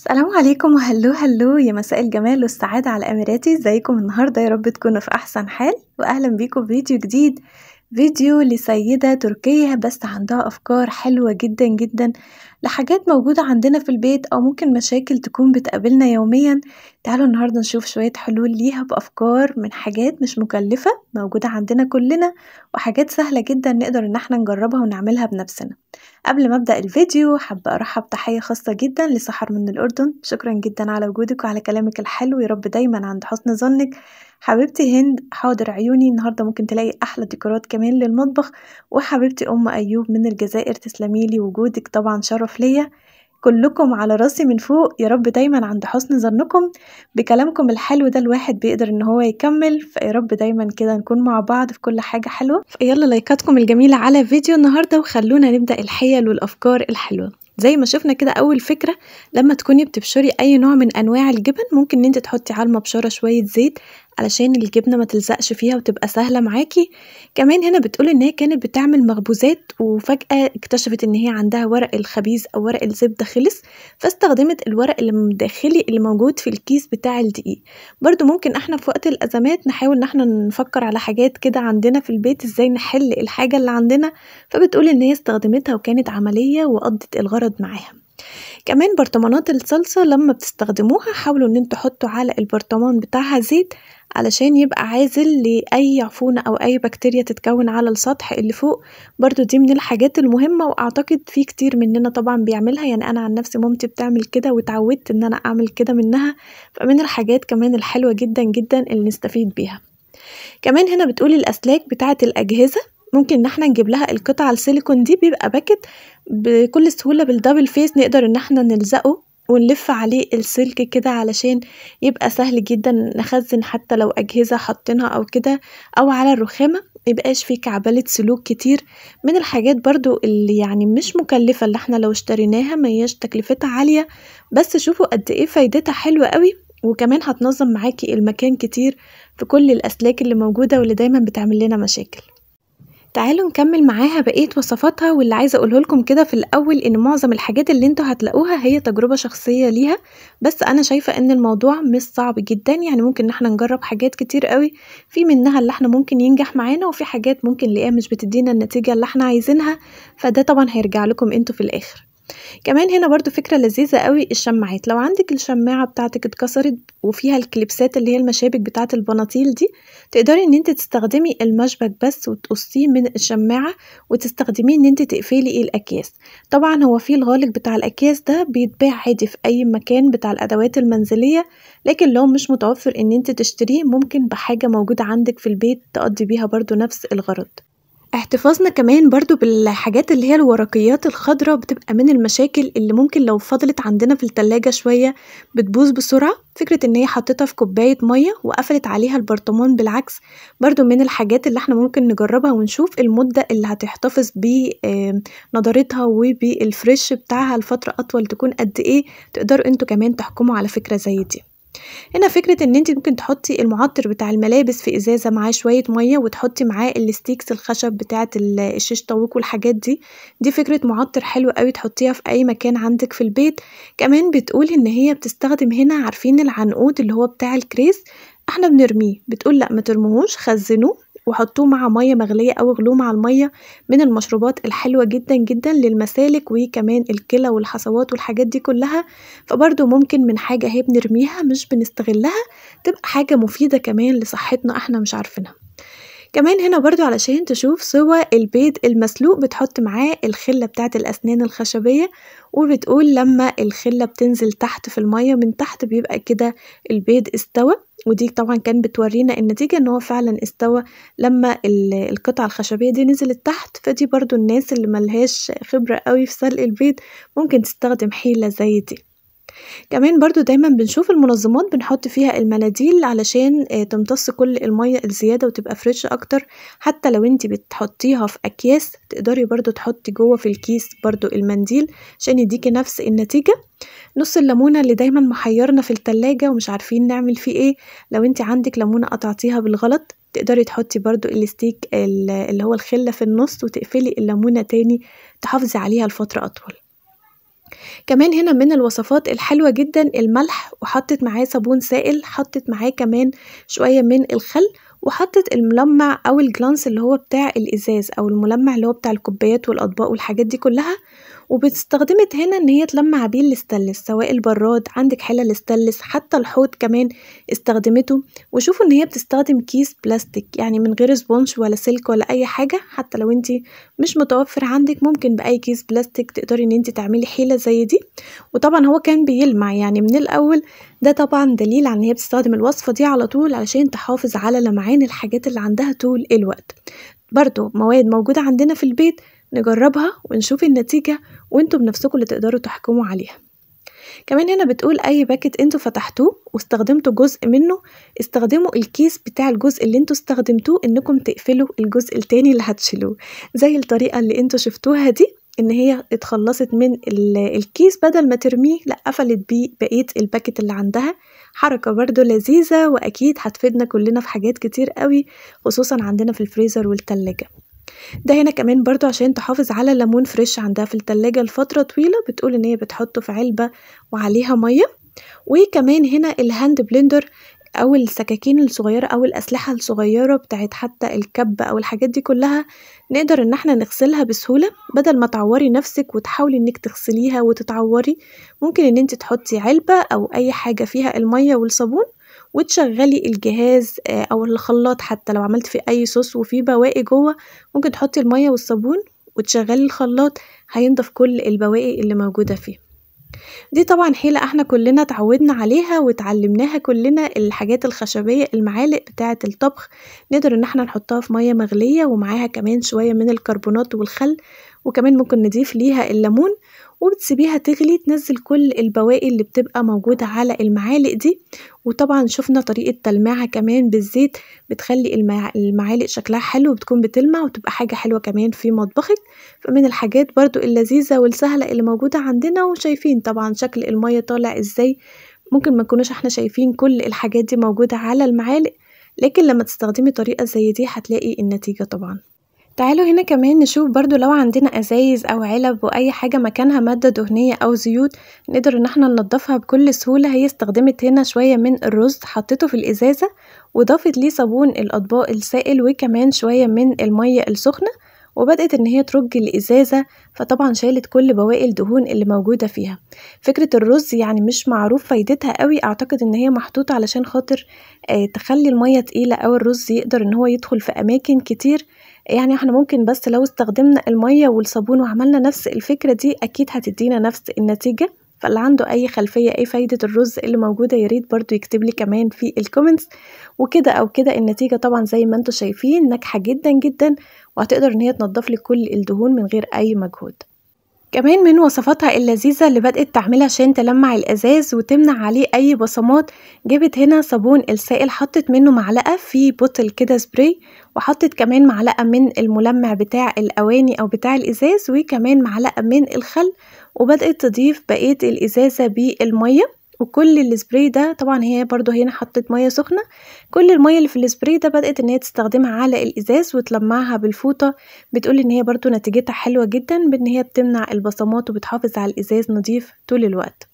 السلام عليكم وهلو هلو يا مساء الجمال والسعادة على أميراتي ازيكم النهاردة يا رب تكونوا في أحسن حال وأهلا بيكم فيديو جديد فيديو لسيدة تركية بس عندها أفكار حلوة جدا جدا لحاجات موجودة عندنا في البيت أو ممكن مشاكل تكون بتقابلنا يوميا تعالوا النهاردة نشوف شوية حلول ليها بأفكار من حاجات مش مكلفة موجودة عندنا كلنا وحاجات سهلة جدا نقدر ان احنا نجربها ونعملها بنفسنا قبل ما ابدأ الفيديو حابة ارحب تحية خاصة جدا لسحر من الاردن شكرا جدا على وجودك وعلى كلامك الحلو يا رب دايما عند حسن ظنك حبيبتي هند حاضر عيوني النهاردة ممكن تلاقي احلى ديكورات كمان للمطبخ وحبيبتي ام ايوب من الجزائر تسلميلي وجودك طبعا شرف ليا كلكم على راسي من فوق يا رب دايما عند حسن ظنكم بكلامكم الحلو ده الواحد بيقدر ان هو يكمل فيا رب دايما كده نكون مع بعض في كل حاجه حلوه فيلا لايكاتكم الجميله على فيديو النهارده وخلونا نبدا الحيل والافكار الحلوه زي ما شفنا كده اول فكره لما تكوني بتبشري اي نوع من انواع الجبن ممكن ان انت تحطي على المبشره شويه زيت علشان الجبنة ما تلزقش فيها وتبقى سهلة معاكي كمان هنا بتقول ان هي كانت بتعمل مخبوزات وفجأة اكتشفت ان هي عندها ورق الخبيز او ورق الزبدة خلص فاستخدمت الورق الداخلي اللي موجود في الكيس بتاع الدقيق برضو ممكن احنا في وقت الازمات نحاول ان احنا نفكر على حاجات كده عندنا في البيت ازاي نحل الحاجة اللي عندنا فبتقول ان هي استخدمتها وكانت عملية وقضت الغرض معاها كمان برطمانات الصلصة لما بتستخدموها حاولوا ان انتوا تحطوا على البرطمان بتاعها زيت علشان يبقى عازل لأي عفونة أو أي بكتيريا تتكون على السطح اللي فوق برضو دي من الحاجات المهمة وأعتقد في كتير مننا طبعا بيعملها يعني أنا عن نفسي مامتي بتعمل كده واتعودت إن أنا أعمل كده منها فمن الحاجات كمان الحلوة جدا جدا اللي نستفيد بيها كمان هنا بتقولي الأسلاك بتاعة الأجهزة ممكن ان احنا نجيب لها القطع السيليكون دي بيبقى باكت بكل سهوله بالدبل فيس نقدر ان احنا نلزقه ونلف عليه السلك كده علشان يبقى سهل جدا نخزن حتى لو أجهزة حاطينها أو كده أو على الرخامة ميبقاش فيه كعبلة سلوك كتير من الحاجات برضو اللي يعني مش مكلفة اللي احنا لو اشتريناها مهياش تكلفتها عالية بس شوفوا قد ايه فايدتها حلوة قوي وكمان هتنظم معاكي المكان كتير في كل الأسلاك اللي موجودة واللي دايما بتعمل لنا مشاكل تعالوا نكمل معاها بقية وصفاتها واللي عايزة اقوله لكم كده في الاول ان معظم الحاجات اللي انتوا هتلاقوها هي تجربة شخصية ليها بس انا شايفة ان الموضوع مش صعب جدا يعني ممكن ان احنا نجرب حاجات كتير قوي في منها اللي احنا ممكن ينجح معانا وفي حاجات ممكن نلاقيها مش بتدينا النتيجة اللي احنا عايزينها فده طبعا هيرجع لكم انتوا في الاخر كمان هنا برضو فكرة لذيذة قوي الشماعات لو عندك الشماعة بتاعتك اتكسرت وفيها الكليبسات اللي هي المشابك بتاعة البناطيل دي تقدري ان انت تستخدمي المشبك بس وتقصيه من الشماعة وتستخدميه ان انت تقفلي إيه الاكياس طبعا هو في الغالق بتاع الاكياس ده بيتباع عادي في اي مكان بتاع الادوات المنزلية لكن لو مش متوفر ان انت تشتريه ممكن بحاجة موجودة عندك في البيت تقضي بيها برضو نفس الغرض احتفاظنا كمان برضو بالحاجات اللي هي الورقيات الخضرا بتبقى من المشاكل اللي ممكن لو فضلت عندنا في التلاجة شوية بتبوظ بسرعة فكرة ان هي حطيتها في كوباية مية وقفلت عليها البرطمان بالعكس برضو من الحاجات اللي احنا ممكن نجربها ونشوف المدة اللي هتحتفظ بنظرتها وبالفريش بتاعها لفترة أطول تكون قد ايه تقدروا انتوا كمان تحكموا على فكرة زي دي هنا فكرة ان انت ممكن تحطي المعطر بتاع الملابس في ازازة معاه شوية مية وتحطي معاه الستيكس الخشب بتاعة الشيش طاووق والحاجات دي دي فكرة معطر حلوة قوي تحطيها في اي مكان عندك في البيت كمان بتقول ان هي بتستخدم هنا عارفين العنقود اللي هو بتاع الكريس احنا بنرميه بتقول لا ما ترموهوش خزنوه وحطوه مع مية مغلية أو اغلوه مع المية من المشروبات الحلوة جدا جدا للمسالك وكمان الكلى والحصوات والحاجات دي كلها فبرده ممكن من حاجة اهي بنرميها مش بنستغلها تبقى حاجة مفيدة كمان لصحتنا احنا مش عارفينها كمان هنا برضو علشان تشوف سوى البيض المسلوق بتحط معاه الخلة بتاعة الأسنان الخشبية وبتقول لما الخلة بتنزل تحت في المية من تحت بيبقى كده البيض استوى ودي طبعا كان بتورينا النتيجة ان هو فعلا استوى لما القطعة الخشبية دي نزلت تحت فدي برضو الناس اللي ملهاش خبرة قوي في سلق البيض ممكن تستخدم حيلة زي دي كمان برضو دايما بنشوف المنظمات بنحط فيها المناديل علشان آه، تمتص كل المية الزيادة وتبقى فريش أكتر حتى لو انت بتحطيها في أكياس تقدري برضو تحطي جوه في الكيس برضو المنديل عشان يديكي نفس النتيجة نص الليمونة اللي دايما محيرنا في التلاجة ومش عارفين نعمل فيه ايه لو انت عندك ليمونة قطعتيها بالغلط تقدري تحطي برضو الستيك اللي هو الخلة في النص وتقفلي الليمونة تاني تحافظي عليها لفترة أطول كمان هنا من الوصفات الحلوة جدا الملح وحطت معاه صابون سائل حطت معاه كمان شوية من الخل وحطت الملمع او الجلانس اللي هو بتاع الازاز او الملمع اللي هو بتاع الكوبايات والاطباق والحاجات دي كلها وبتستخدمت هنا ان هي تلمع بيه الاستلس سواء البراد عندك حلة الاستلس حتى الحوض كمان استخدمته وشوفوا ان هي بتستخدم كيس بلاستيك يعني من غير سبونش ولا سلك ولا اي حاجه حتى لو انت مش متوفر عندك ممكن باي كيس بلاستيك تقدري ان انت تعملي حيله زي دي وطبعا هو كان بيلمع يعني من الاول ده طبعا دليل عن ان هي بتستخدم الوصفه دي على طول علشان تحافظ على لمعان الحاجات اللي عندها طول الوقت برضو مواد موجودة عندنا في البيت نجربها ونشوف النتيجة وانتوا بنفسكم اللي تقدروا تحكموا عليها كمان هنا بتقول اي باكت انتوا فتحتوه واستخدمتوا جزء منه استخدموا الكيس بتاع الجزء اللي انتوا استخدمتوه انكم تقفلوا الجزء التاني اللي هتشيلوه زي الطريقة اللي انتوا شفتوها دي ان هي اتخلصت من الكيس بدل ما ترميه لا قفلت بيه بقيه الباكت اللي عندها حركه برضو لذيذه واكيد هتفيدنا كلنا في حاجات كتير قوي خصوصا عندنا في الفريزر والتلاجة ده هنا كمان برضو عشان تحافظ على الليمون فريش عندها في التلاجة لفترة طويلة بتقول ان هي بتحطه في علبة وعليها مية وكمان هنا الهاند بلندر او السكاكين الصغيرة او الاسلحة الصغيرة بتاعت حتى الكب او الحاجات دي كلها نقدر ان احنا نغسلها بسهولة بدل ما تعوري نفسك وتحاولي انك تغسليها وتتعوري ممكن ان انت تحطي علبة او اي حاجة فيها المية والصابون وتشغلي الجهاز آه، او الخلاط حتى لو عملت في اي صوص وفي بواقي جوه ممكن تحطي الميه والصابون وتشغلي الخلاط هينضف كل البواقي اللي موجوده فيه دي طبعا حيلة احنا كلنا اتعودنا عليها وتعلمناها كلنا الحاجات الخشبية المعالق بتاعة الطبخ نقدر ان احنا نحطها في مية مغلية ومعاها كمان شوية من الكربونات والخل وكمان ممكن نضيف ليها الليمون وبتسيبيها تغلي تنزل كل البواقي اللي بتبقى موجودة على المعالق دي وطبعا شفنا طريقة تلميعها كمان بالزيت بتخلي المعالق شكلها حلو بتكون بتلمع وتبقى حاجة حلوة كمان في مطبخك فمن الحاجات برضو اللذيذة والسهلة اللي موجودة عندنا وشايفين طبعا شكل المية طالع ازاي ممكن ما نكونش احنا شايفين كل الحاجات دي موجودة على المعالق لكن لما تستخدمي طريقة زي دي هتلاقي النتيجة طبعا تعالوا هنا كمان نشوف برضو لو عندنا أزايز أو علب وأي حاجة مكانها مادة دهنية أو زيوت نقدر إن احنا ننضفها بكل سهولة هي استخدمت هنا شوية من الرز حطيته في الإزازة وضافت ليه صابون الأطباق السائل وكمان شوية من المية السخنة وبدأت إن هي ترج الإزازة فطبعا شالت كل بواقي الدهون اللي موجودة فيها فكرة الرز يعني مش معروف فايدتها قوي أعتقد إن هي محطوطة علشان خاطر آه، تخلي المية تقيلة أو الرز يقدر إن هو يدخل في أماكن كتير يعني احنا ممكن بس لو استخدمنا المية والصابون وعملنا نفس الفكرة دي أكيد هتدينا نفس النتيجة فاللي عنده أي خلفية إيه فايدة الرز اللي موجودة ياريت برضو يكتب لي كمان في الكومنتس وكده أو كده النتيجة طبعا زي ما انتوا شايفين ناجحة جدا جدا وهتقدر إن هي تنضف لي كل الدهون من غير أي مجهود كمان من وصفاتها اللذيذة اللي بدأت تعملها عشان تلمع الإزاز وتمنع عليه أي بصمات جابت هنا صابون السائل حطت منه معلقة في بوتل كده سبراي وحطت كمان معلقة من الملمع بتاع الأواني أو بتاع الإزاز وكمان معلقة من الخل وبدأت تضيف بقية الإزازة بالمية وكل السبراي ده طبعا هي برضو هنا حطيت ميه سخنه كل الميه اللي في السبراي ده بدات ان هي تستخدمها على الازاز وتلمعها بالفوطه بتقول ان هي برضو نتيجتها حلوه جدا بان هي بتمنع البصمات وبتحافظ على الازاز نظيف طول الوقت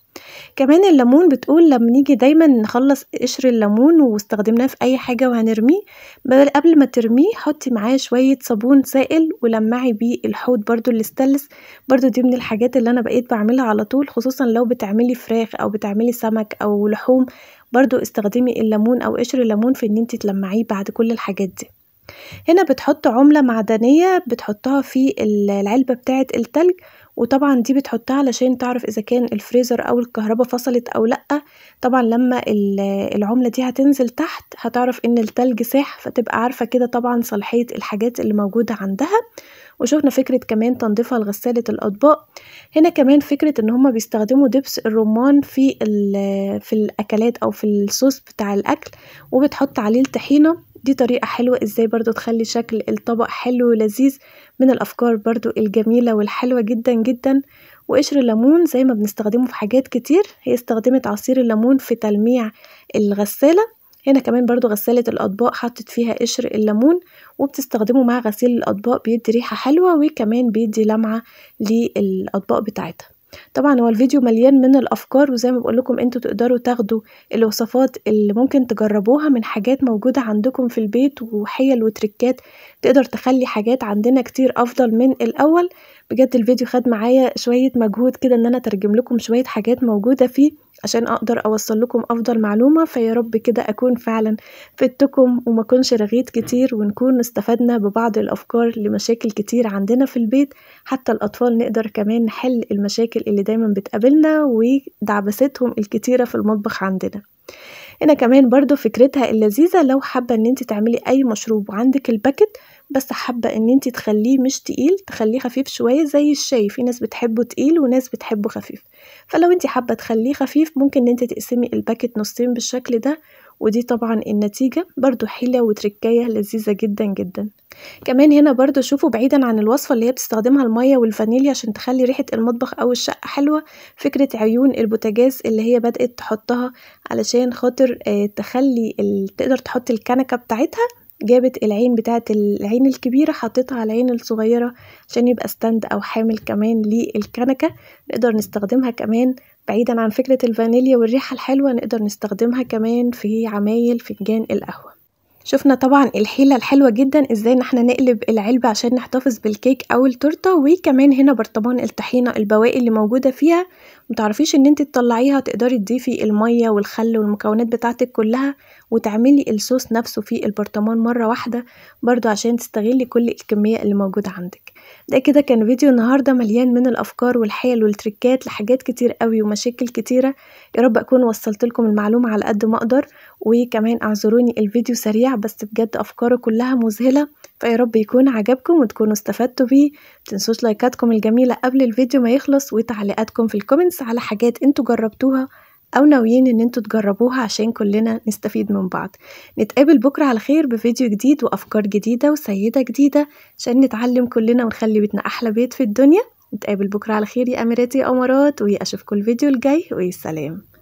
كمان الليمون بتقول لما نيجي دايما نخلص قشر الليمون واستخدمناه في أي حاجة وهنرميه بدل قبل ما ترميه حطي معاه شوية صابون سائل ولمعي بيه الحوض برضو استلس برضو دي من الحاجات اللي أنا بقيت بعملها على طول خصوصا لو بتعملي فراخ أو بتعملي سمك أو لحوم برضو استخدمي الليمون أو قشر الليمون في إن انتي تلمعيه بعد كل الحاجات دي هنا بتحط عملة معدنية بتحطها في العلبة بتاعة التلج وطبعا دي بتحطها علشان تعرف اذا كان الفريزر او الكهرباء فصلت او لا طبعا لما العمله دي هتنزل تحت هتعرف ان التلج ساح فتبقى عارفه كده طبعا صلاحيه الحاجات اللي موجوده عندها وشوفنا فكره كمان تنظيفها لغساله الاطباق هنا كمان فكره ان هما بيستخدموا دبس الرمان في في الاكلات او في الصوص بتاع الاكل وبتحط عليه الطحينه دي طريقة حلوة ازاي برضو تخلي شكل الطبق حلو ولذيذ من الافكار برضو الجميلة والحلوة جدا جدا وقشر الليمون زي ما بنستخدمه في حاجات كتير هي استخدمت عصير الليمون في تلميع الغسالة هنا كمان برضو غسالة الأطباق حطت فيها قشر الليمون وبتستخدمه مع غسيل الأطباق بيدي ريحة حلوة وكمان بيدي لمعة للأطباق بتاعتها طبعًا هو الفيديو مليان من الأفكار، وزي ما بقول لكم انتوا تقدروا تاخدوا الوصفات اللي ممكن تجربوها من حاجات موجودة عندكم في البيت، وحِيَل وتريكات تقدر تخلّي حاجات عندنا كتير أفضل من الأول، بجد الفيديو خَد معايا شوية مجهود كده إن أنا أترجم لكم شوية حاجات موجودة فيه. عشان اقدر اوصل لكم افضل معلومه فيا رب كده اكون فعلا فدتكم وما اكونش رغيت كتير ونكون استفدنا ببعض الافكار لمشاكل كتير عندنا في البيت حتى الاطفال نقدر كمان نحل المشاكل اللي دايما بتقابلنا ودعبستهم الكتيره في المطبخ عندنا هنا كمان برضو فكرتها اللذيذة لو حابة ان انت تعملي اي مشروب وعندك الباكت بس حابة ان انت تخليه مش تقيل تخليه خفيف شوية زي الشاي في ناس بتحبه تقيل وناس بتحبه خفيف فلو انت حابة تخليه خفيف ممكن ان انت تقسمي الباكت نصين بالشكل ده ودي طبعا النتيجة برضو حلة وتركية لذيذة جدا جدا كمان هنا برضو شوفوا بعيدا عن الوصفة اللي هي بتستخدمها المية والفانيليا عشان تخلي ريحة المطبخ او الشقة حلوة فكرة عيون البوتاجاز اللي هي بدأت تحطها علشان خاطر آه، تخلي تقدر تحط الكنكة بتاعتها جابت العين بتاعت العين الكبيرة حطيتها على العين الصغيرة عشان يبقى ستاند أو حامل كمان للكنكة نقدر نستخدمها كمان بعيدا عن فكرة الفانيليا والريحة الحلوة نقدر نستخدمها كمان في عمايل فنجان القهوة شفنا طبعا الحيلة الحلوة جدا ازاي ان احنا نقلب العلبة عشان نحتفظ بالكيك او التورتة وكمان هنا برطمان الطحينة البواقي اللي موجودة فيها متعرفيش ان انت تطلعيها تقدري تضيفي المية والخل والمكونات بتاعتك كلها وتعملي الصوص نفسه في البرطمان مرة واحدة برضو عشان تستغلي كل الكمية اللي موجودة عندك ده كده كان فيديو النهاردة مليان من الافكار والحيل والتركات لحاجات كتير قوي ومشاكل كتيرة يا رب اكون وصلت لكم المعلومة على قد ما اقدر وكمان اعذروني الفيديو سريع بس بجد افكاره كلها مذهلة فيا رب يكون عجبكم وتكونوا استفدتوا بيه متنسوش لايكاتكم الجميلة قبل الفيديو ما يخلص وتعليقاتكم في الكومنتس على حاجات انتوا جربتوها أو ناويين إن انتوا تجربوها عشان كلنا نستفيد من بعض نتقابل بكرة على خير بفيديو جديد وأفكار جديدة وسيدة جديدة عشان نتعلم كلنا ونخلي بيتنا أحلى بيت في الدنيا نتقابل بكرة على خير يا أميرات يا أمارات وأشوفكم الفيديو الجاي ويا سلام